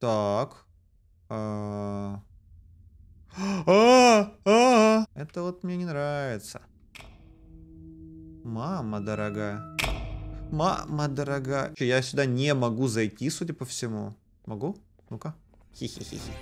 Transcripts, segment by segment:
Так. А. А, а. Это вот мне не нравится. Мама дорогая. Мама дорогая. Я сюда не могу зайти, судя по всему. Могу? Ну-ка. Хи-хи-хи-хи.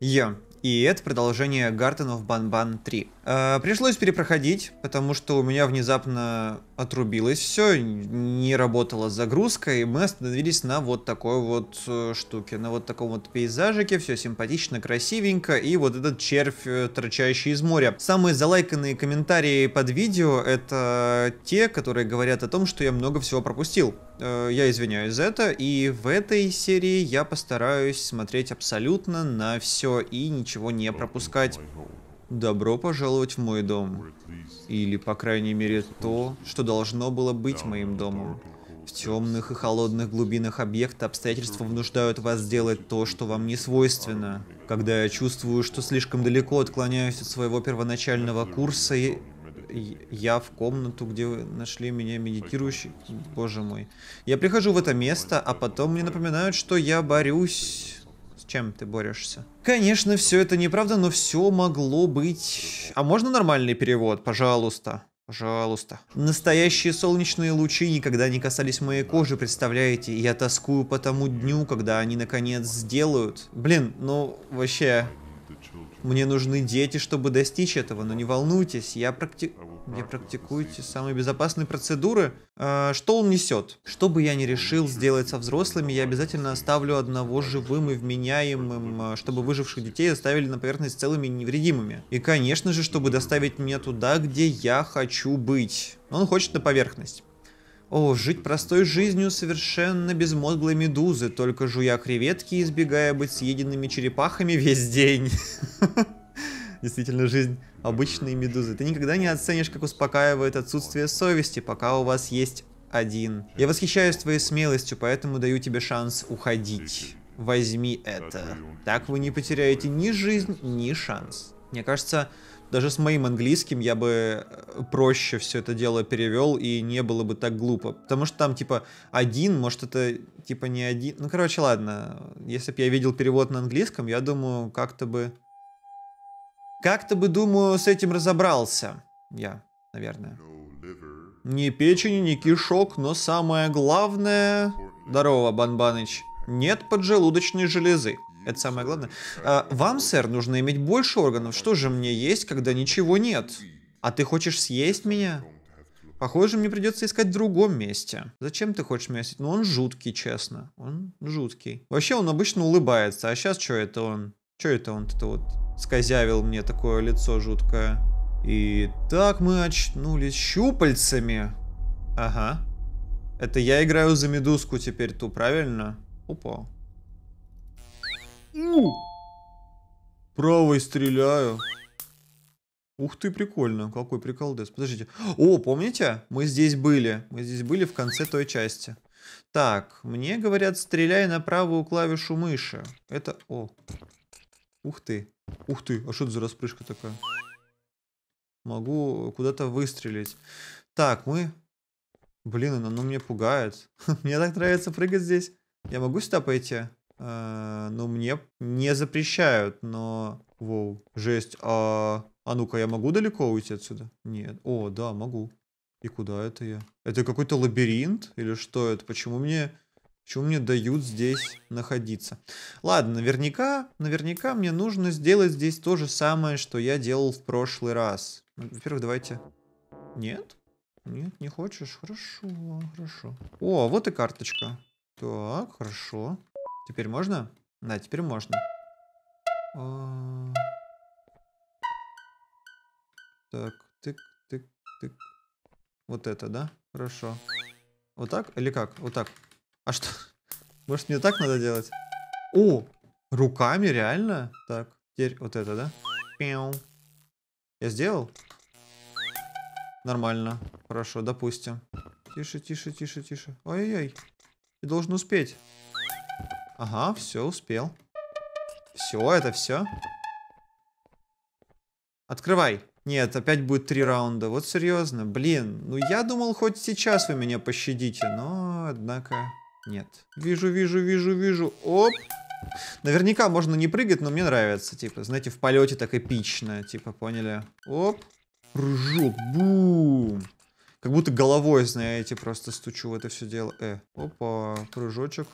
Е, и это продолжение Garden of Banban 3. Э, пришлось перепроходить, потому что у меня внезапно отрубилось все, не работала загрузка, и мы остановились на вот такой вот э, штуке, на вот таком вот пейзажике, все симпатично, красивенько, и вот этот червь, э, торчащий из моря. Самые залайканные комментарии под видео это те, которые говорят о том, что я много всего пропустил. Э, я извиняюсь за это, и в этой серии я постараюсь смотреть абсолютно на все и ничего ничего не пропускать. Добро пожаловать в мой дом. Или, по крайней мере, то, что должно было быть моим домом. В темных и холодных глубинах объекта обстоятельства внуждают вас сделать то, что вам не свойственно. Когда я чувствую, что слишком далеко отклоняюсь от своего первоначального курса, и я в комнату, где вы нашли меня медитирующий. Боже мой. Я прихожу в это место, а потом мне напоминают, что я борюсь чем ты борешься? Конечно, все это неправда, но все могло быть... А можно нормальный перевод? Пожалуйста. Пожалуйста. Настоящие солнечные лучи никогда не касались моей кожи, представляете? Я тоскую по тому дню, когда они наконец сделают. Блин, ну вообще... Мне нужны дети, чтобы достичь этого, но не волнуйтесь, я практи где практикуете самые безопасные процедуры. А, что он несет? Что бы я ни решил сделать со взрослыми, я обязательно оставлю одного живым и вменяемым, а, чтобы выживших детей оставили на поверхность целыми и невредимыми. И, конечно же, чтобы доставить меня туда, где я хочу быть. Он хочет на поверхность. О, жить простой жизнью совершенно безмозглой медузы, только жуя креветки, и избегая быть съеденными черепахами весь день. действительно жизнь обычной медузы. Ты никогда не оценишь, как успокаивает отсутствие совести, пока у вас есть один. Я восхищаюсь твоей смелостью, поэтому даю тебе шанс уходить. Возьми это. Так вы не потеряете ни жизнь, ни шанс. Мне кажется, даже с моим английским я бы э, проще все это дело перевел и не было бы так глупо. Потому что там типа один, может это типа не один. Ну короче, ладно. Если бы я видел перевод на английском, я думаю, как-то бы как-то бы, думаю, с этим разобрался. Я, наверное. Ни печени, не кишок, но самое главное... Здорово, Банбаныч. Нет поджелудочной железы. Это самое главное. А, вам, сэр, нужно иметь больше органов. Что же мне есть, когда ничего нет? А ты хочешь съесть меня? Похоже, мне придется искать в другом месте. Зачем ты хочешь меня съесть? Ну, он жуткий, честно. Он жуткий. Вообще, он обычно улыбается. А сейчас что это он? Че это он это вот скозявил мне такое лицо жуткое? И так мы очнулись щупальцами. Ага. Это я играю за медузку теперь ту, правильно? Опа. Ну. Правой стреляю. Ух ты, прикольно. Какой прикол приколдес. Подождите. О, помните? Мы здесь были. Мы здесь были в конце той части. Так, мне говорят, стреляй на правую клавишу мыши. Это... О, Ух ты. Ух ты, а что это за распрыжка такая? Могу куда-то выстрелить. Так, мы... Блин, оно, оно ну, меня пугает. мне так нравится прыгать здесь. Я могу сюда пойти? А, ну, мне не запрещают, но... Воу, жесть. А, а ну-ка, я могу далеко уйти отсюда? Нет. О, да, могу. И куда это я? Это какой-то лабиринт? Или что это? Почему мне Почему мне дают здесь находиться? Ладно, наверняка, наверняка мне нужно сделать здесь то же самое, что я делал в прошлый раз. Во-первых, давайте... Нет? Нет, не хочешь? Хорошо, хорошо. О, вот и карточка. Так, хорошо. Теперь можно? Да, теперь можно. А... Так, тык, тык, тык. Вот это, да? Хорошо. Вот так или как? Вот так. А что? Может мне так надо делать? О, руками реально? Так, теперь вот это, да? Пиу. Я сделал? Нормально. Хорошо, допустим. Тише, тише, тише, тише. Ой-ой-ой. Ты должен успеть. Ага, все, успел. Все, это все. Открывай. Нет, опять будет три раунда. Вот серьезно. Блин, ну я думал, хоть сейчас вы меня пощадите, но, однако... Нет. Вижу, вижу, вижу, вижу. Оп. Наверняка можно не прыгать, но мне нравится. Типа, знаете, в полете так эпично. Типа, поняли? Оп. Прыжок. Бум. Как будто головой, знаете, просто стучу в это все дело. Э, опа, прыжочек.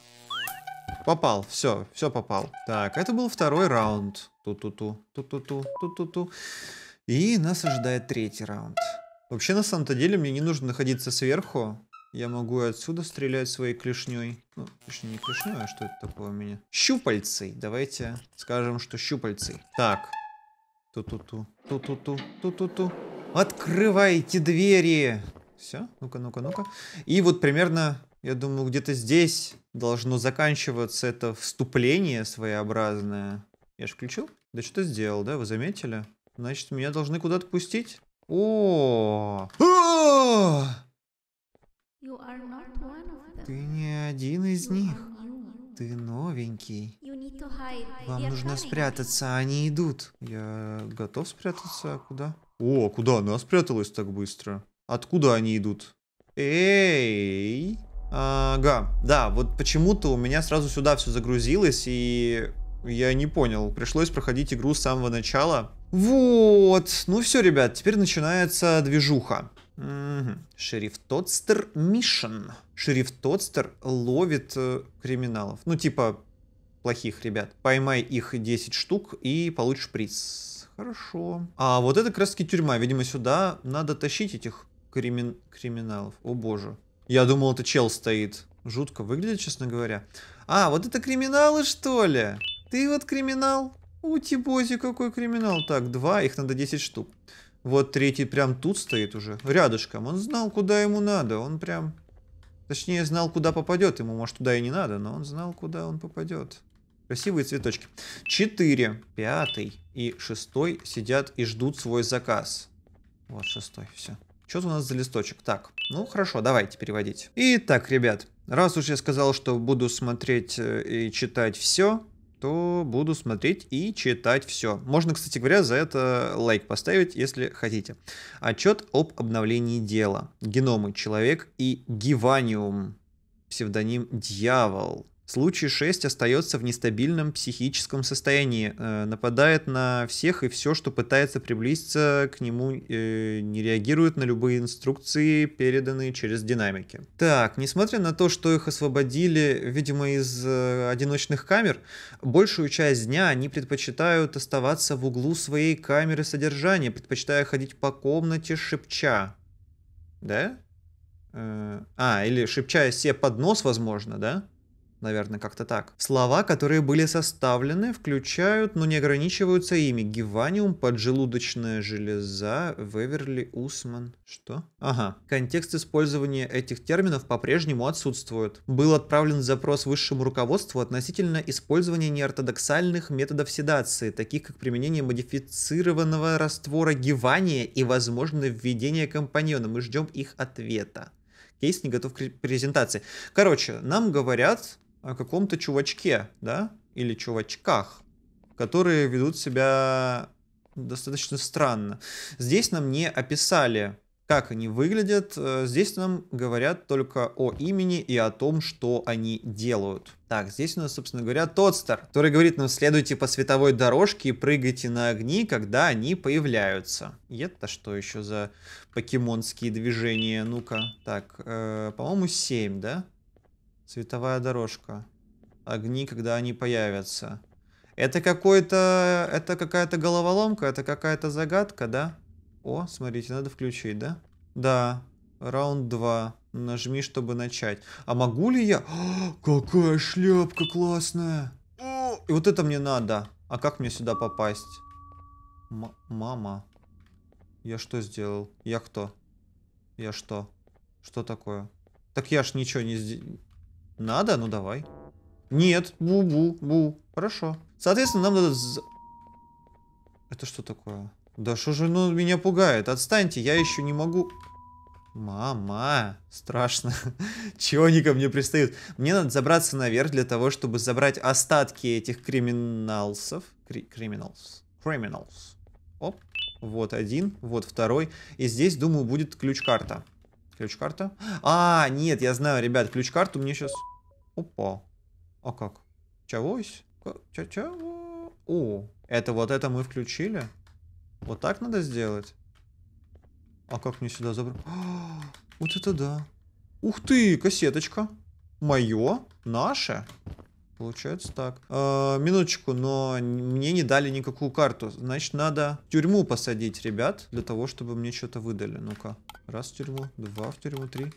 Попал, все, все попал. Так, это был второй раунд. Ту-ту-ту, ту-ту-ту, ту-ту-ту. И нас ожидает третий раунд. Вообще, на самом-то деле, мне не нужно находиться сверху. Я могу отсюда стрелять своей клешней. Ну, точнее, не клешней, а что это такое у меня? Щупальцей. Давайте скажем, что щупальцей. Так. Ту-ту-ту. Ту-ту-ту. Ту-ту-ту. Открывайте двери! Все, ну-ка, ну-ка, ну-ка. И вот примерно, я думаю, где-то здесь должно заканчиваться это вступление своеобразное. Я же включил? Да что-то сделал, да? Вы заметили? Значит, меня должны куда-то пустить? О! -о, а! -о! Ты не один из них. Ты новенький. Вам нужно спрятаться, они идут. Я готов спрятаться, а куда? О, куда она спряталась так быстро? Откуда они идут? Эй! Ага, да, вот почему-то у меня сразу сюда все загрузилось, и я не понял. Пришлось проходить игру с самого начала. Вот, ну все, ребят, теперь начинается движуха. Шериф Тодстер Мишен. Шериф Тодстер ловит э, криминалов. Ну, типа, плохих ребят. Поймай их 10 штук и получишь приз. Хорошо. А вот это как раз таки тюрьма. Видимо, сюда надо тащить этих кримин... криминалов. О боже. Я думал, это чел стоит. Жутко выглядит, честно говоря. А, вот это криминалы, что ли? Ты вот криминал? Ути-бози, типа, какой криминал. Так, два, их надо 10 штук. Вот третий прям тут стоит уже, рядышком. Он знал, куда ему надо. Он прям... Точнее, знал, куда попадет. Ему, может, туда и не надо, но он знал, куда он попадет. Красивые цветочки. Четыре. Пятый и шестой сидят и ждут свой заказ. Вот шестой, все. Что у нас за листочек? Так, ну хорошо, давайте переводить. Итак, ребят, раз уж я сказал, что буду смотреть э, и читать все, то буду смотреть и читать все. Можно, кстати говоря, за это лайк поставить, если хотите. Отчет об обновлении дела. Геномы человек и Гиваниум. Псевдоним Дьявол. Случай 6 остается в нестабильном психическом состоянии, э, нападает на всех и все, что пытается приблизиться к нему, э, не реагирует на любые инструкции, переданные через динамики. Так, несмотря на то, что их освободили, видимо, из э, одиночных камер, большую часть дня они предпочитают оставаться в углу своей камеры содержания, предпочитая ходить по комнате шепча. Да? А, или шепчая себе под нос, возможно, да? Наверное, как-то так. Слова, которые были составлены, включают, но не ограничиваются ими. Гиваниум, поджелудочная железа, Веверли, Усман. Что? Ага. Контекст использования этих терминов по-прежнему отсутствует. Был отправлен запрос высшему руководству относительно использования неортодоксальных методов седации, таких как применение модифицированного раствора гивания и, возможно, введение компаньона. Мы ждем их ответа кейс не готов к презентации. Короче, нам говорят, о каком-то чувачке, да, или чувачках, которые ведут себя достаточно странно. Здесь нам не описали, как они выглядят, э, здесь нам говорят только о имени и о том, что они делают. Так, здесь у нас, собственно говоря, Тодстер, который говорит нам, следуйте по световой дорожке и прыгайте на огни, когда они появляются. И это что еще за покемонские движения? Ну-ка, так, э, по-моему, 7, да? Цветовая дорожка. Огни, когда они появятся. Это какой-то... Это какая-то головоломка, это какая-то загадка, да? О, смотрите, надо включить, да? Да. Раунд 2. Нажми, чтобы начать. А могу ли я... О, а, какая шляпка классная! О, и вот это мне надо. А как мне сюда попасть? М мама. Я что сделал? Я кто? Я что? Что такое? Так я ж ничего не сделал. Надо? Ну давай. Нет, бу-бу-бу. Хорошо. Соответственно, нам надо... Это что такое? Да что же, ну, меня пугает. Отстаньте, я еще не могу... Мама, страшно. Чего они ко мне пристают? Мне надо забраться наверх для того, чтобы забрать остатки этих криминалсов. Кри криминалс. Криминалс. Оп. Вот один, вот второй. И здесь, думаю, будет ключ-карта. Ключ-карта. А, нет, я знаю, ребят, ключ-карту мне сейчас... Опа. А как? Чавось? Ча Чего? О, это вот это мы включили? Вот так надо сделать? А как мне сюда забрать? А, вот это да. Ух ты, кассеточка. Мое, наше. Получается так. Э, минуточку, но мне не дали никакую карту. Значит, надо в тюрьму посадить ребят, для того, чтобы мне что-то выдали. Ну-ка. Раз в тюрьму, два в тюрьму, три.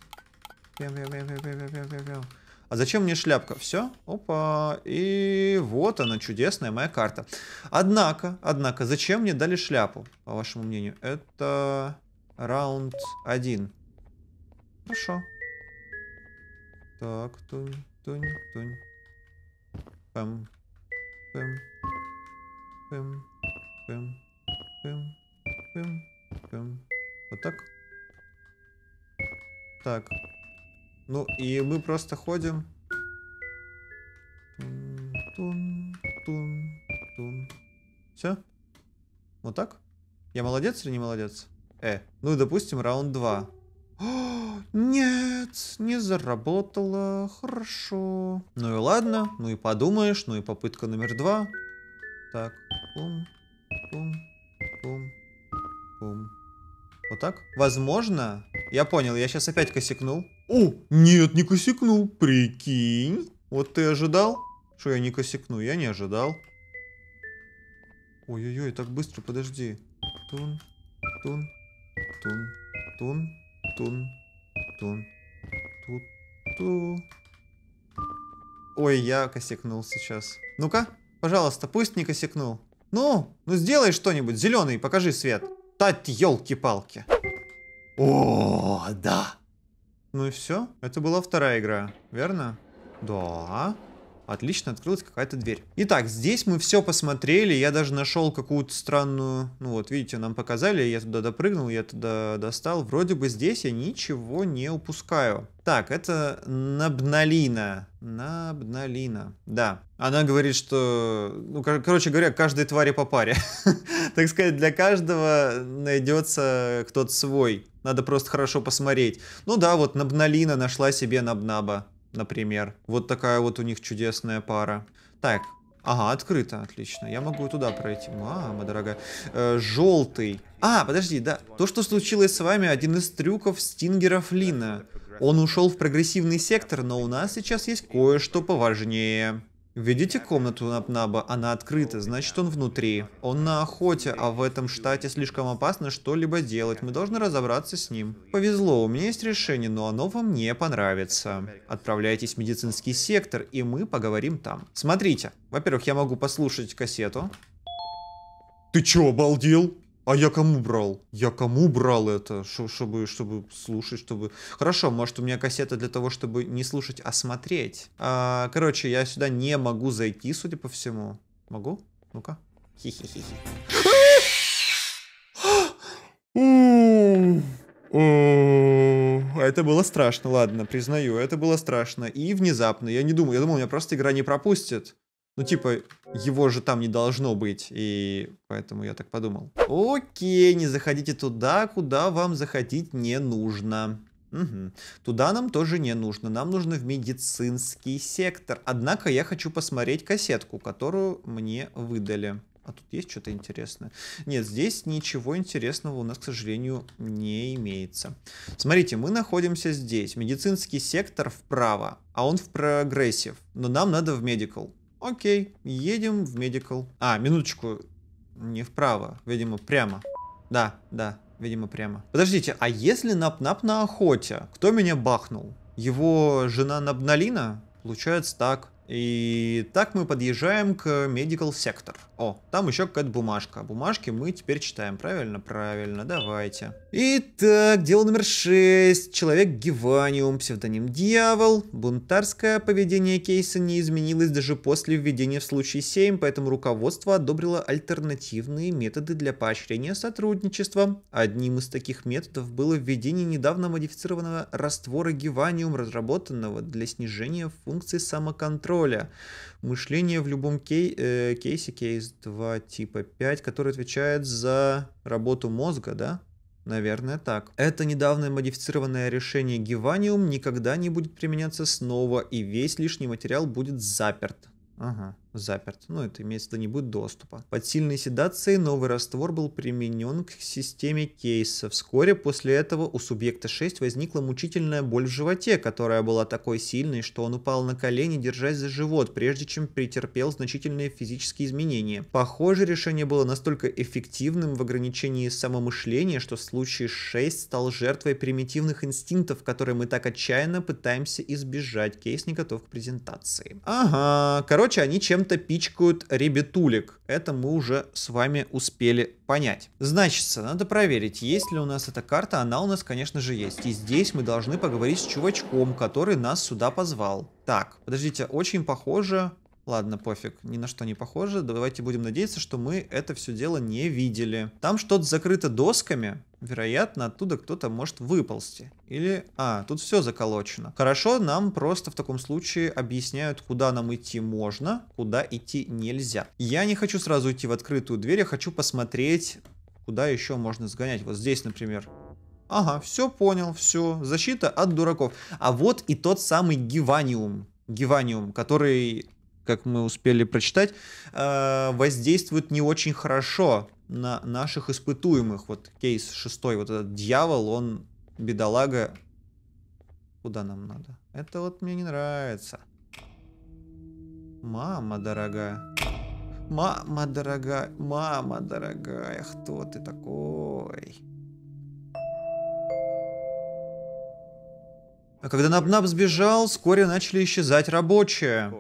А зачем мне шляпка? Все. Опа. И вот она, чудесная моя карта. Однако, однако, зачем мне дали шляпу, по вашему мнению? Это раунд один. Хорошо. Так, тунь, тунь, тунь. Пэм. Пэм. Пэм. Пэм. Пэм. Пэм. Пэм. Вот так. Так. Ну и мы просто ходим. Тун, тун, тун. Все? Вот так? Я молодец или не молодец? Э, ну и допустим раунд 2 не заработала Хорошо. Ну и ладно. Ну и подумаешь. Ну и попытка номер два. Так. Бум. Бум. Бум. Бум. Вот так? Возможно? Я понял. Я сейчас опять косякнул. О, нет, не косякнул. Прикинь. Вот ты ожидал? Что я не косякну? Я не ожидал. Ой-ой-ой, так быстро, подожди. Тун, тун, тун, тун, тун, тун. Тут, ту. Ой, я косякнул сейчас. Ну-ка, пожалуйста, пусть не косякнул. Ну, ну сделай что-нибудь, зеленый, покажи свет. Тать, елки-палки. О, да. Ну и все. Это была вторая игра, верно? Да. Отлично, открылась какая-то дверь. Итак, здесь мы все посмотрели. Я даже нашел какую-то странную... Ну вот, видите, нам показали. Я туда допрыгнул, я туда достал. Вроде бы здесь я ничего не упускаю. Так, это Набналина. Набналина, да. Она говорит, что... Ну, кор короче говоря, каждой твари по паре. Так сказать, для каждого найдется кто-то свой. Надо просто хорошо посмотреть. Ну да, вот Набналина нашла себе Набнаба например. Вот такая вот у них чудесная пара. Так, Ага, открыто, отлично. Я могу туда пройти. Мама дорогая. Э, желтый. А, подожди, да. То, что случилось с вами, один из трюков Стингера Флина. Он ушел в прогрессивный сектор, но у нас сейчас есть кое-что поважнее. Введите комнату на пнаба, она открыта, значит он внутри. Он на охоте, а в этом штате слишком опасно что-либо делать, мы должны разобраться с ним. Повезло, у меня есть решение, но оно вам не понравится. Отправляйтесь в медицинский сектор, и мы поговорим там. Смотрите, во-первых, я могу послушать кассету. Ты чё, обалдел? А я кому брал? Я кому брал это, чтобы, чтобы слушать, чтобы... Хорошо, может, у меня кассета для того, чтобы не слушать, а смотреть. А, короче, я сюда не могу зайти, судя по всему. Могу? Ну-ка. Хи-хи-хи-хи. Это было страшно, ладно, признаю, это было страшно. И внезапно, я не думаю, я думал, меня просто игра не пропустит. Ну, типа, его же там не должно быть, и поэтому я так подумал. Окей, не заходите туда, куда вам заходить не нужно. Угу. Туда нам тоже не нужно, нам нужно в медицинский сектор. Однако я хочу посмотреть кассетку, которую мне выдали. А тут есть что-то интересное? Нет, здесь ничего интересного у нас, к сожалению, не имеется. Смотрите, мы находимся здесь. Медицинский сектор вправо, а он в прогрессив. Но нам надо в медикал. Окей, едем в медикал. А, минуточку. Не вправо, видимо, прямо. Да, да, видимо, прямо. Подождите, а если Нап-Нап на охоте? Кто меня бахнул? Его жена Набналина? Получается так. И так мы подъезжаем к Medical Sector. О, там еще какая-то бумажка. Бумажки мы теперь читаем, правильно? Правильно, давайте. Итак, дело номер 6. Человек Гиваниум, псевдоним Дьявол. Бунтарское поведение кейса не изменилось даже после введения в случае 7, поэтому руководство одобрило альтернативные методы для поощрения сотрудничества. Одним из таких методов было введение недавно модифицированного раствора Гиваниум, разработанного для снижения функций самоконтроля контроля. Мышление в любом кей, э, кейсе, кейс 2 типа 5, который отвечает за работу мозга, да? Наверное, так. Это недавно модифицированное решение Гиваниум никогда не будет применяться снова, и весь лишний материал будет заперт. Ага заперт, ну это имеется в виду не будет доступа. Под сильной седацией новый раствор был применен к системе кейса. Вскоре после этого у субъекта 6 возникла мучительная боль в животе, которая была такой сильной, что он упал на колени, держась за живот, прежде чем претерпел значительные физические изменения. Похоже, решение было настолько эффективным в ограничении самомышления, что случай 6 стал жертвой примитивных инстинктов, которые мы так отчаянно пытаемся избежать. Кейс не готов к презентации. Ага, короче, они чем чем-то пичкают ребятулек. Это мы уже с вами успели понять. Значит, надо проверить, есть ли у нас эта карта. Она у нас, конечно же, есть. И здесь мы должны поговорить с чувачком, который нас сюда позвал. Так, подождите, очень похоже Ладно, пофиг, ни на что не похоже. Давайте будем надеяться, что мы это все дело не видели. Там что-то закрыто досками. Вероятно, оттуда кто-то может выползти. Или... А, тут все заколочено. Хорошо, нам просто в таком случае объясняют, куда нам идти можно, куда идти нельзя. Я не хочу сразу идти в открытую дверь, я хочу посмотреть, куда еще можно сгонять. Вот здесь, например. Ага, все понял, все. Защита от дураков. А вот и тот самый Гиваниум. Гиваниум, который как мы успели прочитать, э, воздействует не очень хорошо на наших испытуемых. Вот кейс шестой, вот этот дьявол, он, бедолага, куда нам надо? Это вот мне не нравится. Мама дорогая. Мама дорогая, мама дорогая, кто ты такой? А когда Набнаб -наб сбежал, вскоре начали исчезать рабочие.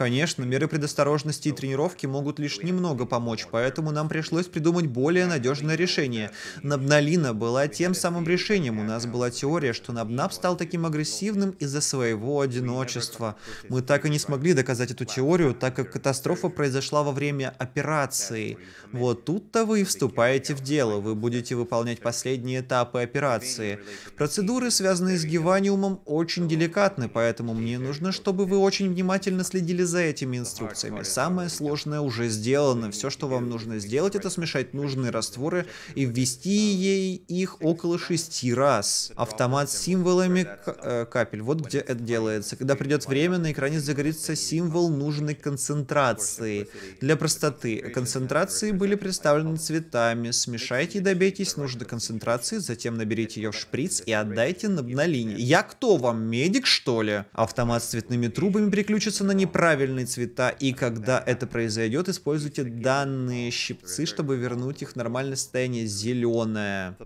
Конечно, меры предосторожности и тренировки могут лишь немного помочь, поэтому нам пришлось придумать более надежное решение. Набналина была тем самым решением. У нас была теория, что Набнаб стал таким агрессивным из-за своего одиночества. Мы так и не смогли доказать эту теорию, так как катастрофа произошла во время операции. Вот тут-то вы и вступаете в дело. Вы будете выполнять последние этапы операции. Процедуры, связанные с гиваниумом, очень деликатны, поэтому мне нужно, чтобы вы очень внимательно следили за этими инструкциями. Самое сложное уже сделано. Все, что вам нужно сделать, это смешать нужные растворы и ввести ей их около шести раз. Автомат с символами э, капель. Вот где это делается. Когда придет время, на экране загорится символ нужной концентрации. Для простоты. Концентрации были представлены цветами. Смешайте и добейтесь нужной концентрации, затем наберите ее в шприц и отдайте на, на линии. Я кто вам, медик, что ли? Автомат с цветными трубами приключится на неправильный правильные цвета, и когда это произойдет, используйте данные щипцы, чтобы вернуть их в нормальное состояние зеленое.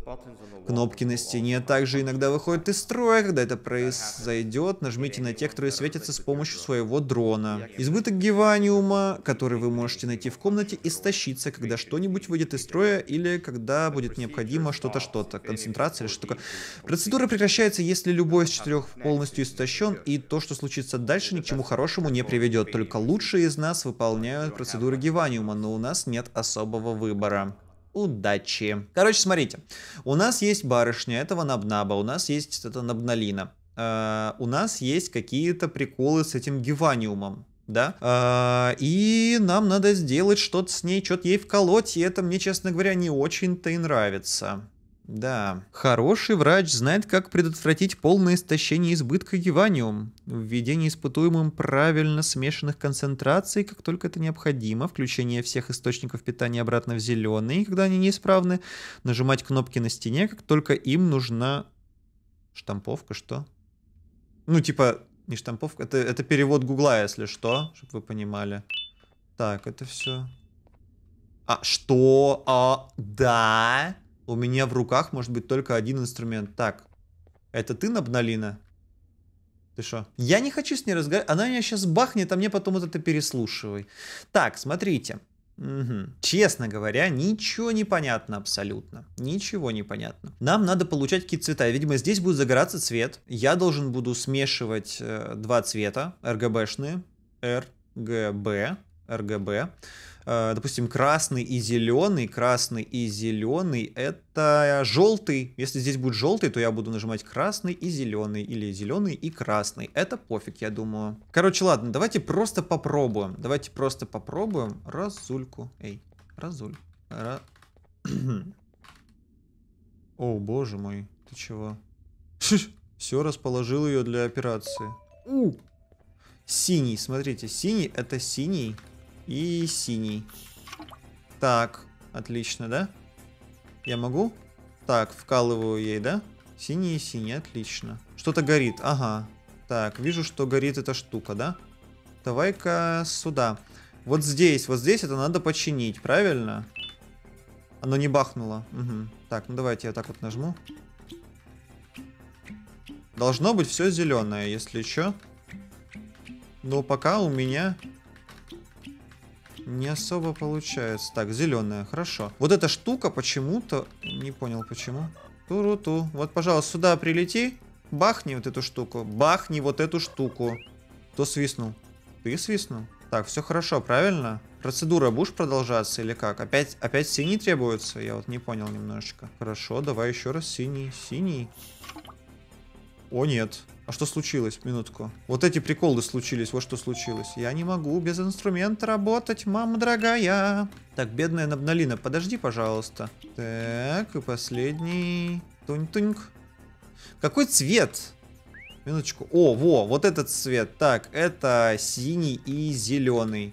Кнопки на а стене также иногда выходят из строя, когда это произойдет, нажмите на те, которые светятся с помощью своего дрона. Избыток геваниума, который вы можете найти в комнате, истощится, когда что-нибудь выйдет из строя или когда будет необходимо что-то что-то, концентрация или что-то. Процедура прекращается, если любой из четырех полностью истощен, и то, что случится дальше, ни к чему хорошему не приведет идет, только лучшие из нас выполняют процедуры геваниума, но у нас нет особого выбора. Удачи. Короче, смотрите. У нас есть барышня, этого Набнаба, у нас есть это Набналина. Э, у нас есть какие-то приколы с этим геваниумом, да, а, и нам надо сделать что-то с ней, что-то ей вколоть, и это мне, честно говоря, не очень-то и нравится. Да. Хороший врач знает, как предотвратить полное истощение избытка гиваниум, введение испытуемым правильно смешанных концентраций, как только это необходимо, включение всех источников питания обратно в зеленый, когда они неисправны, нажимать кнопки на стене, как только им нужна штамповка, что? Ну, типа, не штамповка, это, это перевод гугла, если что, чтобы вы понимали. Так, это все. А, что? А, да. У меня в руках может быть только один инструмент. Так, это ты, Набналина? Ты что? Я не хочу с ней разговаривать. Она меня сейчас бахнет, а мне потом вот это переслушивай. Так, смотрите. Угу. Честно говоря, ничего не понятно абсолютно. Ничего не понятно. Нам надо получать какие-то цвета. Видимо, здесь будет загораться цвет. Я должен буду смешивать э, два цвета. РГБшные. РГБ. РГБ, э, Допустим, красный и зеленый. Красный и зеленый это желтый. Если здесь будет желтый, то я буду нажимать красный и зеленый. Или зеленый и красный. Это пофиг, я думаю. Короче, ладно, давайте просто попробуем. Давайте просто попробуем разульку. Эй, разуль. Ра... О, боже мой, ты чего? Все, расположил ее для операции. У! Синий, смотрите, синий это синий. И синий. Так, отлично, да? Я могу? Так, вкалываю ей, да? Синий и синий, отлично. Что-то горит, ага. Так, вижу, что горит эта штука, да? Давай-ка сюда. Вот здесь, вот здесь это надо починить, правильно? Оно не бахнуло. Угу. Так, ну давайте я так вот нажму. Должно быть все зеленое, если что. Но пока у меня не особо получается. Так, зеленая, хорошо. Вот эта штука почему-то... Не понял, почему. Ту ру ту. Вот, пожалуйста, сюда прилети. Бахни вот эту штуку. Бахни вот эту штуку. Кто свистнул? Ты свистнул? Так, все хорошо, правильно? Процедура будешь продолжаться или как? Опять, опять синий требуется? Я вот не понял немножечко. Хорошо, давай еще раз синий. Синий. О, нет. А что случилось? Минутку. Вот эти приколы случились, вот что случилось. Я не могу без инструмента работать, мама дорогая. Так, бедная Набналина, подожди, пожалуйста. Так, и последний. тунь тунь Какой цвет? Минуточку. О, во, вот этот цвет. Так, это синий и зеленый.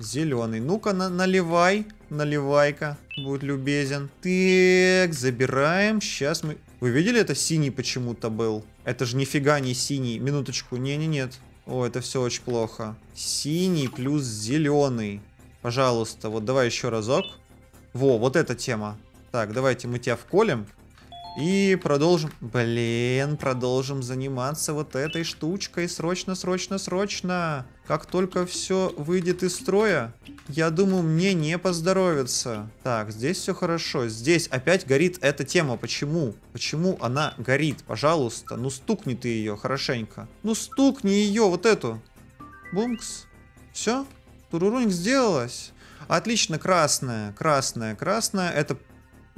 Зеленый. Ну-ка, на наливай. Наливай-ка. Будет любезен. Так, забираем. Сейчас мы... Вы видели, это синий почему-то был? Это же нифига не синий. Минуточку. Не-не-нет. О, это все очень плохо. Синий плюс зеленый. Пожалуйста, вот давай еще разок. Во, вот эта тема. Так, давайте мы тебя вколем. И продолжим... Блин, продолжим заниматься вот этой штучкой. Срочно, срочно, срочно. Как только все выйдет из строя, я думаю, мне не поздоровится. Так, здесь все хорошо. Здесь опять горит эта тема. Почему? Почему она горит? Пожалуйста, ну стукни ты ее хорошенько. Ну стукни ее, вот эту. Бумкс. Все? Турурунг сделалась. Отлично, красная, красная, красная. Это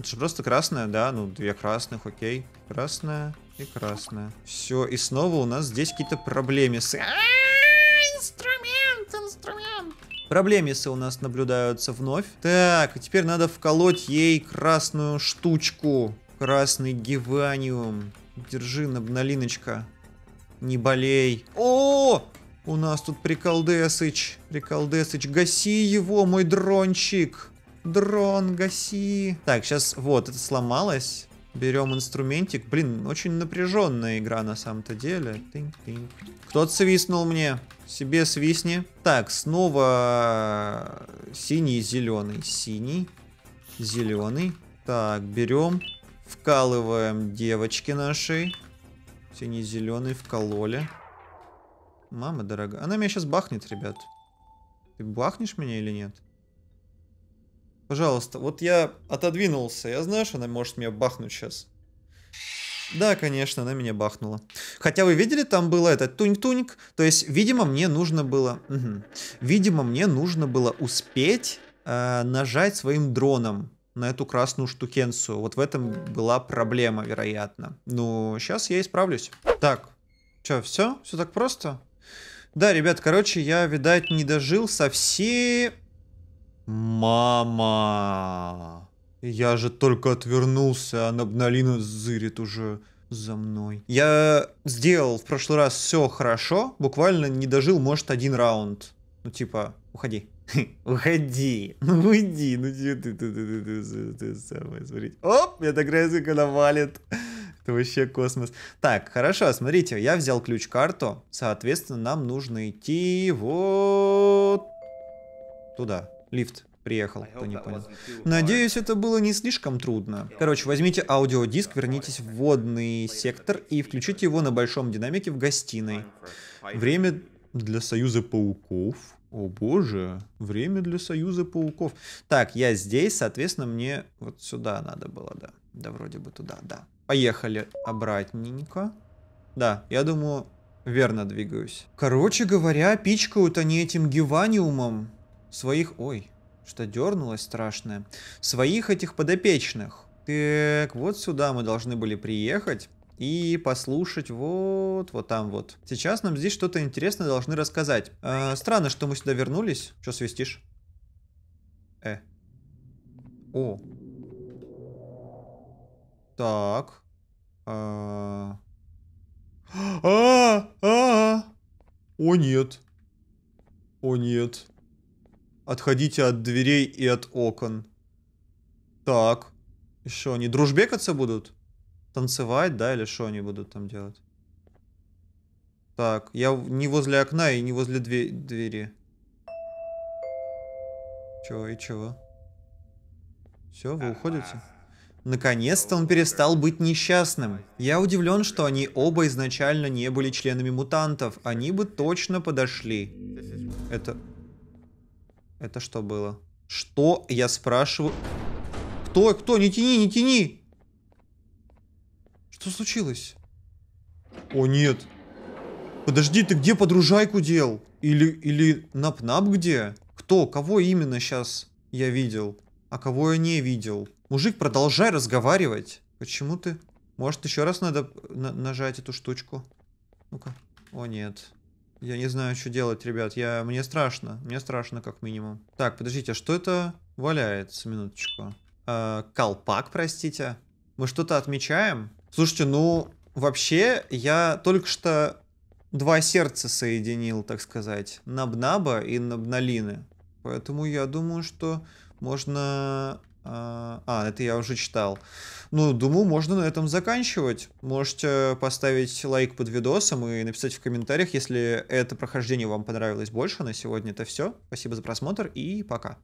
это же просто красная, да? Ну, две красных, окей. Красная и красная. Все, и снова у нас здесь какие-то проблемы с... А инструмент, инструмент! Проблемисы у нас наблюдаются вновь. Так, а теперь надо вколоть ей красную штучку. Красный гиваниум. Держи, обналиночка. Не болей. О! -о! У нас тут приколдесыч. Приколдесыч. Гаси его, мой дрончик. Дрон, гаси. Так, сейчас вот, это сломалось. Берем инструментик. Блин, очень напряженная игра на самом-то деле. Кто-то свистнул мне. Себе свистни. Так, снова э, синий, зеленый. Синий, зеленый. Так, берем. Вкалываем девочки нашей. Синий, зеленый вкололи. Мама дорогая. Она меня сейчас бахнет, ребят. Ты бахнешь меня или нет? Пожалуйста, вот я отодвинулся. Я знаю, что она может меня бахнуть сейчас. Да, конечно, она меня бахнула. Хотя вы видели, там было этот тунь-туньк. То есть, видимо, мне нужно было... Угу. Видимо, мне нужно было успеть э, нажать своим дроном на эту красную штукенцию. Вот в этом была проблема, вероятно. Ну, сейчас я исправлюсь. Так, что, все? Все так просто? Да, ребят, короче, я, видать, не дожил совсем... Мама. Я же только отвернулся, а Набналина зырит уже за мной. Я сделал в прошлый раз все хорошо, буквально не дожил, может, один раунд. Ну, типа, уходи. Уходи, ну уйди, ну типа, ты, ты, ты, ты, ты, ты, ты самое, Оп, я так резко когда валит. Это вообще космос. Так, хорошо, смотрите, я взял ключ-карту, соответственно, нам нужно идти вот туда. Лифт приехал, кто не понял. Надеюсь, это было не слишком трудно. Короче, возьмите аудиодиск, вернитесь в водный сектор и включите его на большом динамике в гостиной. Время для Союза Пауков. О боже, время для Союза Пауков. Так, я здесь, соответственно, мне вот сюда надо было, да. Да вроде бы туда, да. Поехали обратненько. Да, я думаю, верно двигаюсь. Короче говоря, пичкают они этим геваниумом своих... Ой, что дернулось страшное. Своих этих подопечных. Так, вот сюда мы должны были приехать и послушать вот, вот там вот. Сейчас нам здесь что-то интересное должны рассказать. Э, странно, что мы сюда вернулись. Что свистишь? Э. О. Так. А. а, а, а, О нет. О нет. Отходите от дверей и от окон. Так. еще что, они дружбекаться будут? Танцевать, да, или что они будут там делать? Так, я не возле окна и не возле две двери. Чего и чего? Все, вы уходите? Наконец-то он перестал быть несчастным. Я удивлен, что они оба изначально не были членами мутантов. Они бы точно подошли. Это... Это что было? Что я спрашиваю? Кто? Кто? Не тяни, не тяни! Что случилось? О, нет. Подожди, ты где подружайку дел? Или, или нап-нап где? Кто? Кого именно сейчас я видел? А кого я не видел? Мужик, продолжай разговаривать. Почему ты? Может, еще раз надо на нажать эту штучку? Ну-ка. О, нет. Я не знаю, что делать, ребят. Я... Мне страшно. Мне страшно, как минимум. Так, подождите, а что это валяется? Минуточку. Э, колпак, простите. Мы что-то отмечаем? Слушайте, ну, вообще, я только что два сердца соединил, так сказать. Набнаба и Набналины. Поэтому я думаю, что можно а, а, это я уже читал. Ну, думаю, можно на этом заканчивать. Можете поставить лайк под видосом и написать в комментариях, если это прохождение вам понравилось больше. На сегодня это все. Спасибо за просмотр и пока.